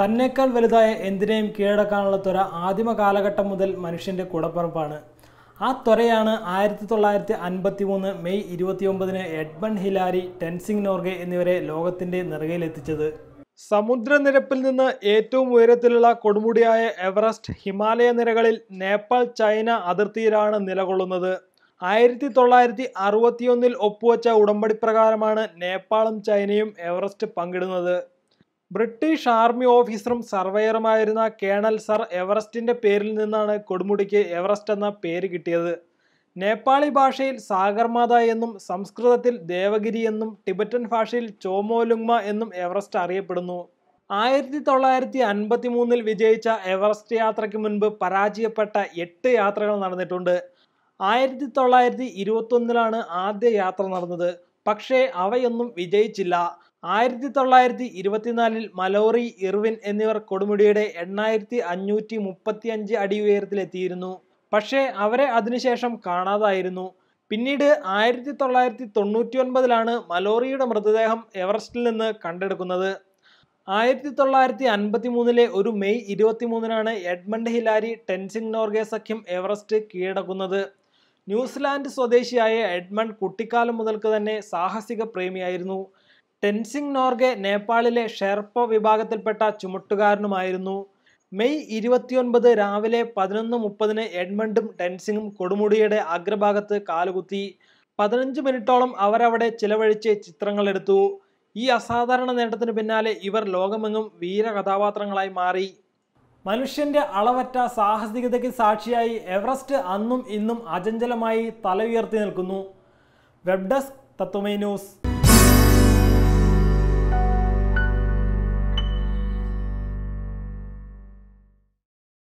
തന്നേക്കാൾ വലുതായ എന്തിനേയും കീഴടക്കാനുള്ള ത്വര ആദിമ കാലഘട്ടം മുതൽ മനുഷ്യൻ്റെ കൂടപ്പറപ്പാണ് ആ ത്വരയാണ് ആയിരത്തി തൊള്ളായിരത്തി അൻപത്തി മൂന്ന് മെയ് ഇരുപത്തിയൊമ്പതിന് എഡ്മൺ ഹിലാരി ടെൻസിംഗ് നോർഗെ എന്നിവരെ ലോകത്തിൻ്റെ നിറകയിലെത്തിച്ചത് സമുദ്രനിരപ്പിൽ നിന്ന് ഏറ്റവും ഉയരത്തിലുള്ള കൊടുമുടിയായ എവറസ്റ്റ് ഹിമാലയ നിരകളിൽ നേപ്പാൾ ചൈന അതിർത്തിയിലാണ് നിലകൊള്ളുന്നത് ആയിരത്തി തൊള്ളായിരത്തി അറുപത്തിയൊന്നിൽ ഒപ്പുവച്ച ഉടമ്പടി പ്രകാരമാണ് നേപ്പാളും ചൈനയും എവറസ്റ്റ് പങ്കിടുന്നത് ബ്രിട്ടീഷ് ആർമി ഓഫീസറും സർവേയറുമായിരുന്ന കേണൽ സർ എവറസ്റ്റിൻ്റെ പേരിൽ നിന്നാണ് കൊടുമുടിക്ക് എവറസ്റ്റ് എന്ന പേര് കിട്ടിയത് നേപ്പാളി ഭാഷയിൽ സാഗർമാത എന്നും സംസ്കൃതത്തിൽ ദേവഗിരി എന്നും ടിബറ്റൻ ഭാഷയിൽ ചോമോലുങ്മ എന്നും എവറസ്റ്റ് അറിയപ്പെടുന്നു ആയിരത്തി തൊള്ളായിരത്തി അൻപത്തി മൂന്നിൽ വിജയിച്ച എവറസ്റ്റ് യാത്രയ്ക്ക് മുൻപ് പരാജയപ്പെട്ട എട്ട് യാത്രകൾ നടന്നിട്ടുണ്ട് ആയിരത്തി തൊള്ളായിരത്തി ഇരുപത്തൊന്നിലാണ് ആദ്യ യാത്ര നടന്നത് പക്ഷേ അവയൊന്നും വിജയിച്ചില്ല ആയിരത്തി തൊള്ളായിരത്തി ഇരുപത്തിനാലിൽ മലോറി ഇർവിൻ എന്നിവർ കൊടുമുടിയുടെ എണ്ണായിരത്തി അഞ്ഞൂറ്റി മുപ്പത്തി അഞ്ച് അടി ഉയരത്തിലെത്തിയിരുന്നു പക്ഷേ അവരെ അതിനുശേഷം കാണാതായിരുന്നു പിന്നീട് ആയിരത്തി തൊള്ളായിരത്തി തൊണ്ണൂറ്റി ഒൻപതിലാണ് മലോറിയുടെ മൃതദേഹം എവറസ്റ്റിൽ നിന്ന് കണ്ടെടുക്കുന്നത് ആയിരത്തി തൊള്ളായിരത്തി അൻപത്തി മൂന്നിലെ ഒരു മെയ് ഇരുപത്തി മൂന്നിനാണ് എഡ്മണ്ട് ഹിലാരി ടെൻസിംഗ് നോർഗെ സഖ്യം എവറസ്റ്റ് കീഴടക്കുന്നത് ന്യൂസിലാൻഡ് സ്വദേശിയായ എഡ്മണ്ട് കുട്ടിക്കാലം മുതൽക്ക് തന്നെ സാഹസിക പ്രേമിയായിരുന്നു ടെൻസിംഗ് നോർഗെ നേപ്പാളിലെ ഷെർപ്പ വിഭാഗത്തിൽപ്പെട്ട ചുമട്ടുകാരനുമായിരുന്നു മെയ് ഇരുപത്തിയൊൻപത് രാവിലെ പതിനൊന്ന് മുപ്പതിന് എഡ്മണ്ടും ടെൻസിങ്ങും കൊടുമുടിയുടെ അഗ്രഭാഗത്ത് കാലുകുത്തി പതിനഞ്ച് മിനിറ്റോളം അവരവിടെ ചിലവഴിച്ച് ചിത്രങ്ങളെടുത്തു ഈ അസാധാരണ നേട്ടത്തിന് പിന്നാലെ ഇവർ ലോകമെങ്ങും വീരകഥാപാത്രങ്ങളായി മാറി മനുഷ്യന്റെ അളവറ്റ സാഹസികതയ്ക്ക് സാക്ഷിയായി എവറസ്റ്റ് അന്നും ഇന്നും അചഞ്ചലമായി തല ഉയർത്തി നിൽക്കുന്നു വെബ് ഡെസ്ക് തത്വമേ ന്യൂസ്